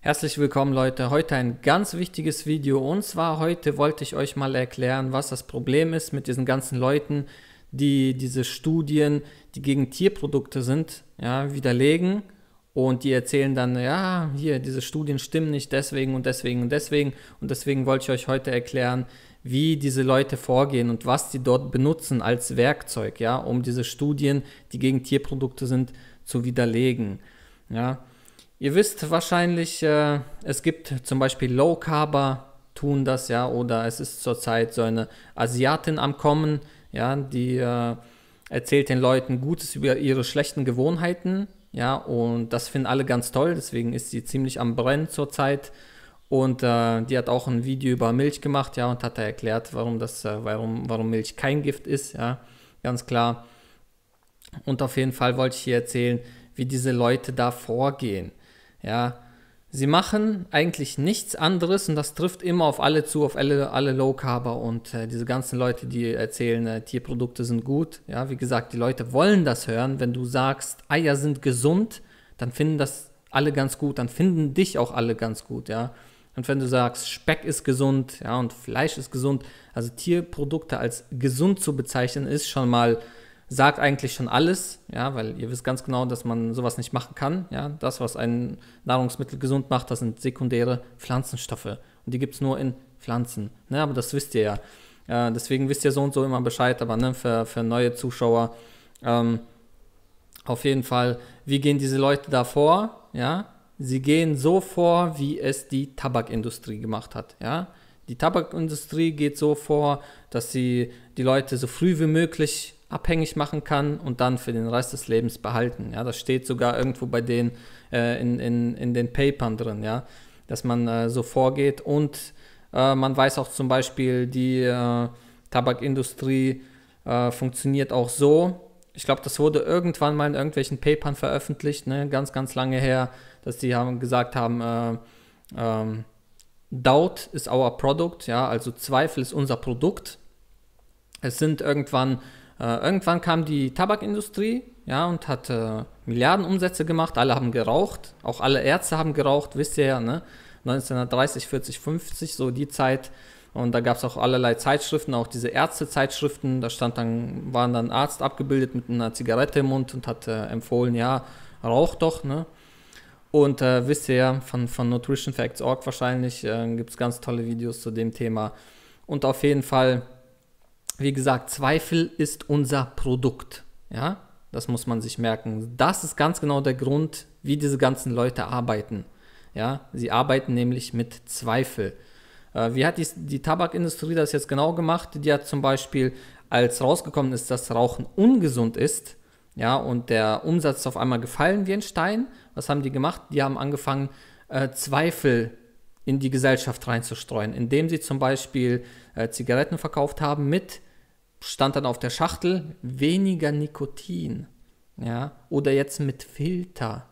Herzlich willkommen Leute, heute ein ganz wichtiges Video und zwar heute wollte ich euch mal erklären, was das Problem ist mit diesen ganzen Leuten, die diese Studien, die gegen Tierprodukte sind, ja, widerlegen und die erzählen dann, ja, hier, diese Studien stimmen nicht deswegen und deswegen und deswegen und deswegen wollte ich euch heute erklären, wie diese Leute vorgehen und was sie dort benutzen als Werkzeug, ja, um diese Studien, die gegen Tierprodukte sind, zu widerlegen, ja. Ihr wisst wahrscheinlich, äh, es gibt zum Beispiel Low Carber tun das ja oder es ist zurzeit so eine Asiatin am Kommen, ja, die äh, erzählt den Leuten Gutes über ihre schlechten Gewohnheiten, ja, und das finden alle ganz toll, deswegen ist sie ziemlich am Brennen zurzeit. Und äh, die hat auch ein Video über Milch gemacht, ja, und hat da erklärt, warum das, äh, warum, warum Milch kein Gift ist, ja, ganz klar. Und auf jeden Fall wollte ich hier erzählen, wie diese Leute da vorgehen. Ja, sie machen eigentlich nichts anderes und das trifft immer auf alle zu, auf alle, alle Low Carber und äh, diese ganzen Leute, die erzählen, äh, Tierprodukte sind gut. Ja, wie gesagt, die Leute wollen das hören. Wenn du sagst, Eier sind gesund, dann finden das alle ganz gut, dann finden dich auch alle ganz gut, ja. Und wenn du sagst, Speck ist gesund, ja, und Fleisch ist gesund, also Tierprodukte als gesund zu bezeichnen, ist schon mal sagt eigentlich schon alles, ja, weil ihr wisst ganz genau, dass man sowas nicht machen kann. Ja, das, was ein Nahrungsmittel gesund macht, das sind sekundäre Pflanzenstoffe. Und die gibt es nur in Pflanzen. Ne, aber das wisst ihr ja. Äh, deswegen wisst ihr so und so immer Bescheid, aber ne, für, für neue Zuschauer. Ähm, auf jeden Fall, wie gehen diese Leute da vor? Ja, sie gehen so vor, wie es die Tabakindustrie gemacht hat. Ja, die Tabakindustrie geht so vor, dass sie die Leute so früh wie möglich abhängig machen kann und dann für den Rest des Lebens behalten. Ja, das steht sogar irgendwo bei denen äh, in, in, in den Papern drin, ja, dass man äh, so vorgeht und äh, man weiß auch zum Beispiel, die äh, Tabakindustrie äh, funktioniert auch so. Ich glaube, das wurde irgendwann mal in irgendwelchen Papern veröffentlicht, ne, ganz, ganz lange her, dass die haben gesagt haben, äh, ähm, Doubt is our product, ja, also Zweifel ist unser Produkt. Es sind irgendwann äh, irgendwann kam die Tabakindustrie ja, und hat äh, Milliardenumsätze gemacht. Alle haben geraucht, auch alle Ärzte haben geraucht, wisst ihr ja, ne? 1930, 40, 50, so die Zeit. Und da gab es auch allerlei Zeitschriften, auch diese Ärztezeitschriften. Da stand dann, waren dann Arzt abgebildet mit einer Zigarette im Mund und hat äh, empfohlen, ja, rauch doch, ne? Und äh, wisst ihr ja, von, von Nutrition Facts.org wahrscheinlich äh, gibt es ganz tolle Videos zu dem Thema. Und auf jeden Fall wie gesagt, Zweifel ist unser Produkt. Ja, das muss man sich merken. Das ist ganz genau der Grund, wie diese ganzen Leute arbeiten. Ja, sie arbeiten nämlich mit Zweifel. Äh, wie hat die, die Tabakindustrie das jetzt genau gemacht? Die hat zum Beispiel, als rausgekommen ist, dass Rauchen ungesund ist, ja, und der Umsatz ist auf einmal gefallen wie ein Stein. Was haben die gemacht? Die haben angefangen, äh, Zweifel in die Gesellschaft reinzustreuen, indem sie zum Beispiel äh, Zigaretten verkauft haben mit stand dann auf der Schachtel weniger Nikotin, ja, oder jetzt mit Filter,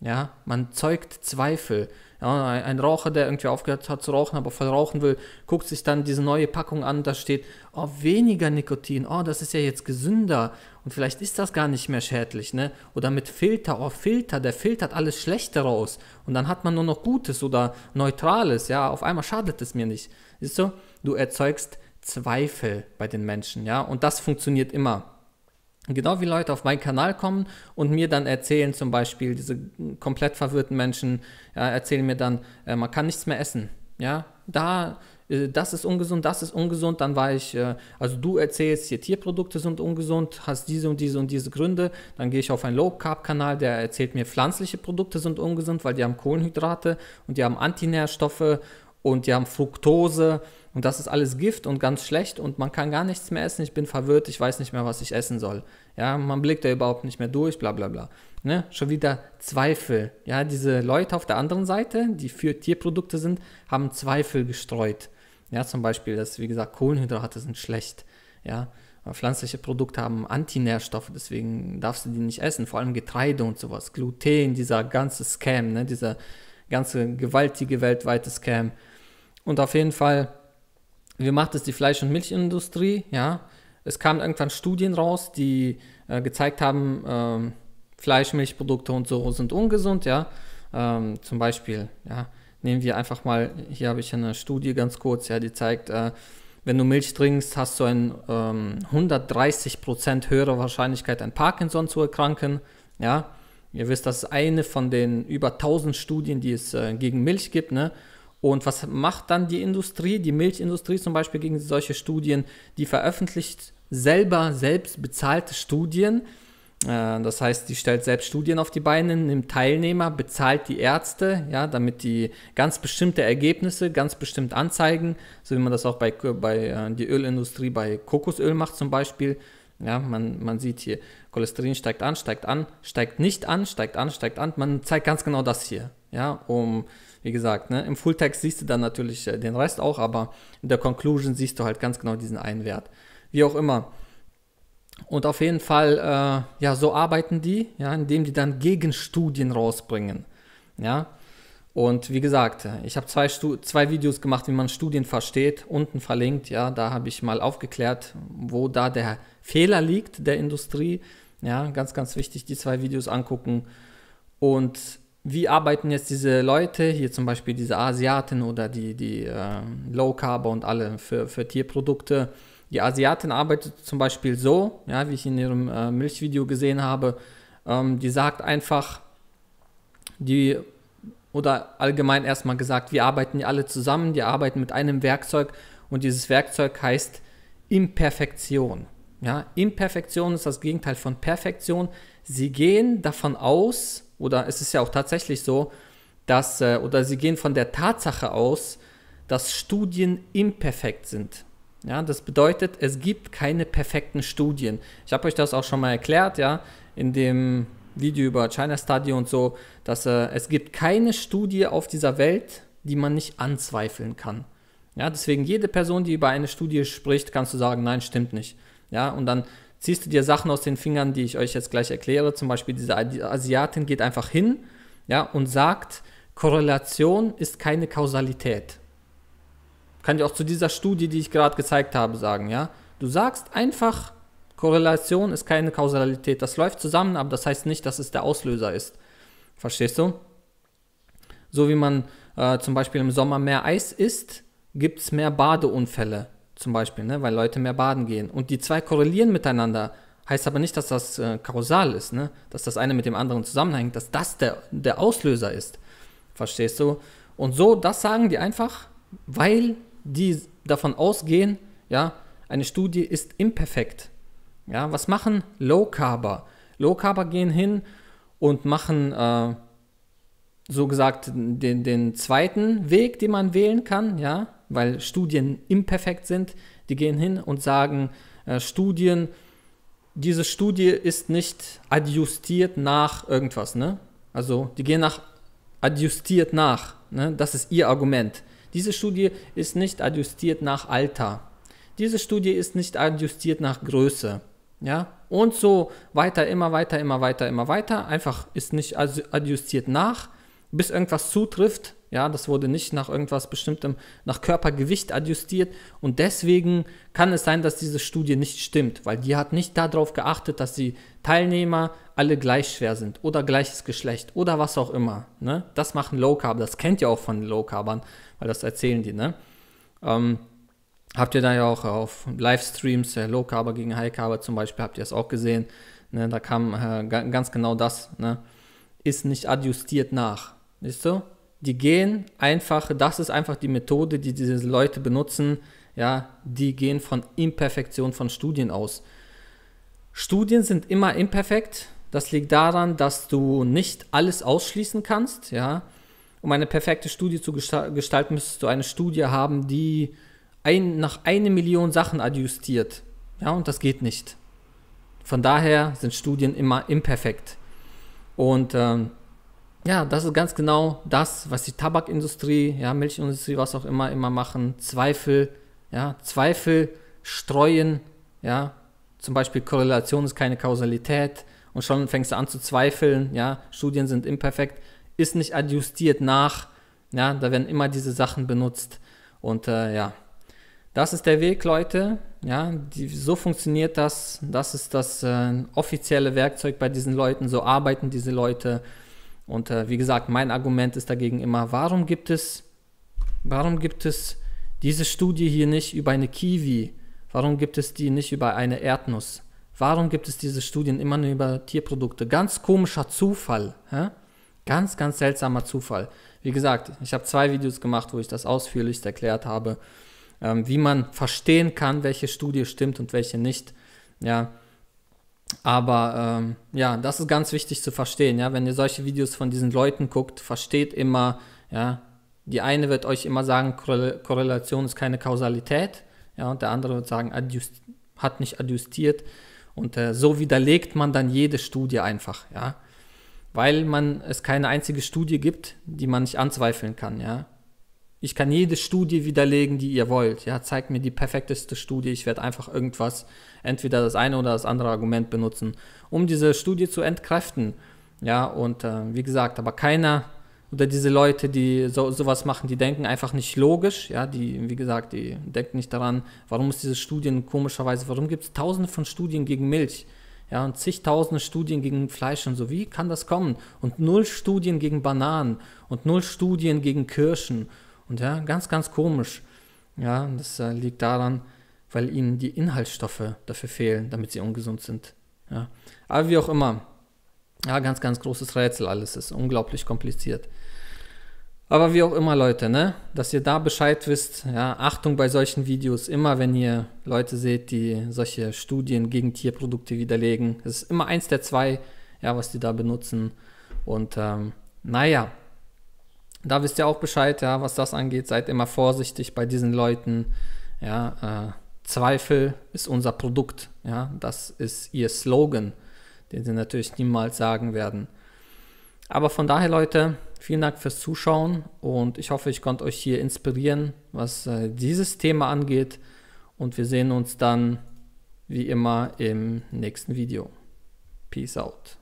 ja, man zeugt Zweifel. Ja, ein Raucher, der irgendwie aufgehört hat zu rauchen, aber voll rauchen will, guckt sich dann diese neue Packung an, da steht, oh, weniger Nikotin, oh, das ist ja jetzt gesünder und vielleicht ist das gar nicht mehr schädlich, ne? Oder mit Filter, oh, Filter, der filtert alles Schlechte raus und dann hat man nur noch Gutes oder Neutrales, ja, auf einmal schadet es mir nicht. Siehst du, du erzeugst Zweifel bei den Menschen, ja, und das funktioniert immer. Genau wie Leute auf meinen Kanal kommen und mir dann erzählen, zum Beispiel diese komplett verwirrten Menschen, ja, erzählen mir dann, äh, man kann nichts mehr essen, ja, da, äh, das ist ungesund, das ist ungesund, dann war ich, äh, also du erzählst hier, Tierprodukte sind ungesund, hast diese und diese und diese Gründe, dann gehe ich auf einen Low-Carb-Kanal, der erzählt mir, pflanzliche Produkte sind ungesund, weil die haben Kohlenhydrate und die haben Antinährstoffe und die haben Fructose, und das ist alles Gift und ganz schlecht und man kann gar nichts mehr essen, ich bin verwirrt, ich weiß nicht mehr, was ich essen soll. Ja, man blickt da überhaupt nicht mehr durch, bla bla bla. Ne? Schon wieder Zweifel. Ja, diese Leute auf der anderen Seite, die für Tierprodukte sind, haben Zweifel gestreut. Ja, zum Beispiel, dass, wie gesagt, Kohlenhydrate sind schlecht. Ja, pflanzliche Produkte haben Antinährstoffe, deswegen darfst du die nicht essen, vor allem Getreide und sowas. Gluten, dieser ganze Scam, ne? dieser ganze gewaltige weltweite Scam. Und auf jeden Fall wie macht es die Fleisch- und Milchindustrie? Ja, es kamen irgendwann Studien raus, die äh, gezeigt haben, ähm, Fleisch, Milchprodukte und so sind ungesund. Ja, ähm, zum Beispiel, ja, nehmen wir einfach mal, hier habe ich eine Studie ganz kurz, ja, die zeigt, äh, wenn du Milch trinkst, hast du eine ähm, 130% höhere Wahrscheinlichkeit, an Parkinson zu erkranken. Ja, ihr wisst, das ist eine von den über 1000 Studien, die es äh, gegen Milch gibt. Ne? Und was macht dann die Industrie, die Milchindustrie zum Beispiel gegen solche Studien? Die veröffentlicht selber selbst bezahlte Studien. Äh, das heißt, die stellt selbst Studien auf die Beine, nimmt Teilnehmer, bezahlt die Ärzte, ja, damit die ganz bestimmte Ergebnisse ganz bestimmt anzeigen, so wie man das auch bei, bei äh, die Ölindustrie bei Kokosöl macht zum Beispiel. Ja, man, man sieht hier, Cholesterin steigt an, steigt an, steigt nicht an, steigt an, steigt an. Man zeigt ganz genau das hier ja, um, wie gesagt, ne, im Fulltext siehst du dann natürlich äh, den Rest auch, aber in der Conclusion siehst du halt ganz genau diesen einen Wert. Wie auch immer. Und auf jeden Fall, äh, ja, so arbeiten die, ja, indem die dann Gegenstudien rausbringen, ja. Und wie gesagt, ich habe zwei, zwei Videos gemacht, wie man Studien versteht, unten verlinkt, ja, da habe ich mal aufgeklärt, wo da der Fehler liegt der Industrie, ja, ganz, ganz wichtig, die zwei Videos angucken und wie arbeiten jetzt diese Leute, hier zum Beispiel diese Asiaten oder die, die äh, Low Carb und alle für, für Tierprodukte. Die Asiaten arbeitet zum Beispiel so, ja, wie ich in ihrem äh, Milchvideo gesehen habe, ähm, die sagt einfach, die oder allgemein erstmal gesagt, wir arbeiten alle zusammen, die arbeiten mit einem Werkzeug und dieses Werkzeug heißt Imperfektion. Ja, Imperfektion ist das Gegenteil von Perfektion sie gehen davon aus, oder es ist ja auch tatsächlich so, dass, äh, oder sie gehen von der Tatsache aus, dass Studien imperfekt sind. Ja, das bedeutet, es gibt keine perfekten Studien. Ich habe euch das auch schon mal erklärt, ja, in dem Video über China Study und so, dass äh, es gibt keine Studie auf dieser Welt, die man nicht anzweifeln kann. Ja, deswegen jede Person, die über eine Studie spricht, kannst du sagen, nein, stimmt nicht. Ja, und dann ziehst du dir Sachen aus den Fingern, die ich euch jetzt gleich erkläre. Zum Beispiel diese Asiatin geht einfach hin ja, und sagt, Korrelation ist keine Kausalität. Kann ich auch zu dieser Studie, die ich gerade gezeigt habe, sagen. Ja? Du sagst einfach, Korrelation ist keine Kausalität. Das läuft zusammen, aber das heißt nicht, dass es der Auslöser ist. Verstehst du? So wie man äh, zum Beispiel im Sommer mehr Eis isst, gibt es mehr Badeunfälle zum Beispiel, ne? weil Leute mehr baden gehen. Und die zwei korrelieren miteinander. Heißt aber nicht, dass das äh, kausal ist, ne? dass das eine mit dem anderen zusammenhängt, dass das der, der Auslöser ist. Verstehst du? Und so, das sagen die einfach, weil die davon ausgehen, ja, eine Studie ist imperfekt. Ja, was machen Low Carber? Low Carber gehen hin und machen, äh, so gesagt, den, den zweiten Weg, den man wählen kann, ja, weil Studien imperfekt sind. Die gehen hin und sagen, äh, Studien, diese Studie ist nicht adjustiert nach irgendwas. Ne? Also die gehen nach adjustiert nach. Ne? Das ist ihr Argument. Diese Studie ist nicht adjustiert nach Alter. Diese Studie ist nicht adjustiert nach Größe. Ja? Und so weiter, immer weiter, immer weiter, immer weiter. Einfach ist nicht adjustiert nach, bis irgendwas zutrifft, ja, das wurde nicht nach irgendwas bestimmtem, nach Körpergewicht adjustiert. Und deswegen kann es sein, dass diese Studie nicht stimmt, weil die hat nicht darauf geachtet, dass die Teilnehmer alle gleich schwer sind oder gleiches Geschlecht oder was auch immer. Ne? Das machen Low Carb, das kennt ihr auch von Low Carbern, weil das erzählen die. Ne? Ähm, habt ihr da ja auch auf Livestreams, äh, Low Carber gegen High Carber zum Beispiel, habt ihr das auch gesehen. Ne? Da kam äh, ganz genau das. Ne? Ist nicht adjustiert nach. Siehst du? die gehen einfach, das ist einfach die Methode, die diese Leute benutzen, ja, die gehen von Imperfektion von Studien aus. Studien sind immer imperfekt. Das liegt daran, dass du nicht alles ausschließen kannst, ja. Um eine perfekte Studie zu gestalten, müsstest du eine Studie haben, die ein, nach einer Million Sachen adjustiert. Ja, und das geht nicht. Von daher sind Studien immer imperfekt. Und ähm, ja, das ist ganz genau das, was die Tabakindustrie, ja, Milchindustrie, was auch immer, immer machen. Zweifel, ja, Zweifel streuen, ja, zum Beispiel Korrelation ist keine Kausalität und schon fängst du an zu zweifeln, ja, Studien sind imperfekt, ist nicht adjustiert nach, ja, da werden immer diese Sachen benutzt und äh, ja, das ist der Weg, Leute, ja, die, so funktioniert das, das ist das äh, offizielle Werkzeug bei diesen Leuten, so arbeiten diese Leute und äh, wie gesagt, mein Argument ist dagegen immer, warum gibt es, warum gibt es diese Studie hier nicht über eine Kiwi? Warum gibt es die nicht über eine Erdnuss? Warum gibt es diese Studien immer nur über Tierprodukte? Ganz komischer Zufall. Hä? Ganz, ganz seltsamer Zufall. Wie gesagt, ich habe zwei Videos gemacht, wo ich das ausführlichst erklärt habe, ähm, wie man verstehen kann, welche Studie stimmt und welche nicht. Ja, aber ähm, ja, das ist ganz wichtig zu verstehen. Ja? Wenn ihr solche Videos von diesen Leuten guckt, versteht immer, ja, die eine wird euch immer sagen, Korrelation ist keine Kausalität. Ja, und der andere wird sagen, adjust, hat nicht adjustiert. Und äh, so widerlegt man dann jede Studie einfach, ja. Weil man es keine einzige Studie gibt, die man nicht anzweifeln kann, ja. Ich kann jede Studie widerlegen, die ihr wollt. Ja, zeigt mir die perfekteste Studie. Ich werde einfach irgendwas, entweder das eine oder das andere Argument benutzen, um diese Studie zu entkräften. Ja, und äh, wie gesagt, aber keiner oder diese Leute, die so, sowas machen, die denken einfach nicht logisch. Ja, die, wie gesagt, die denken nicht daran, warum ist diese Studien komischerweise, warum gibt es tausende von Studien gegen Milch? Ja, und zigtausende Studien gegen Fleisch und so. Wie kann das kommen? Und null Studien gegen Bananen und null Studien gegen Kirschen und ja, ganz, ganz komisch. Ja, das äh, liegt daran, weil ihnen die Inhaltsstoffe dafür fehlen, damit sie ungesund sind. Ja. Aber wie auch immer, ja, ganz, ganz großes Rätsel alles, ist unglaublich kompliziert. Aber wie auch immer, Leute, ne? dass ihr da Bescheid wisst. Ja, Achtung bei solchen Videos, immer wenn ihr Leute seht, die solche Studien gegen Tierprodukte widerlegen. Es ist immer eins der zwei, ja, was die da benutzen. Und ähm, naja, da wisst ihr auch Bescheid, ja, was das angeht. Seid immer vorsichtig bei diesen Leuten. Ja, äh, Zweifel ist unser Produkt. Ja, das ist ihr Slogan, den sie natürlich niemals sagen werden. Aber von daher, Leute, vielen Dank fürs Zuschauen und ich hoffe, ich konnte euch hier inspirieren, was äh, dieses Thema angeht. Und wir sehen uns dann wie immer im nächsten Video. Peace out.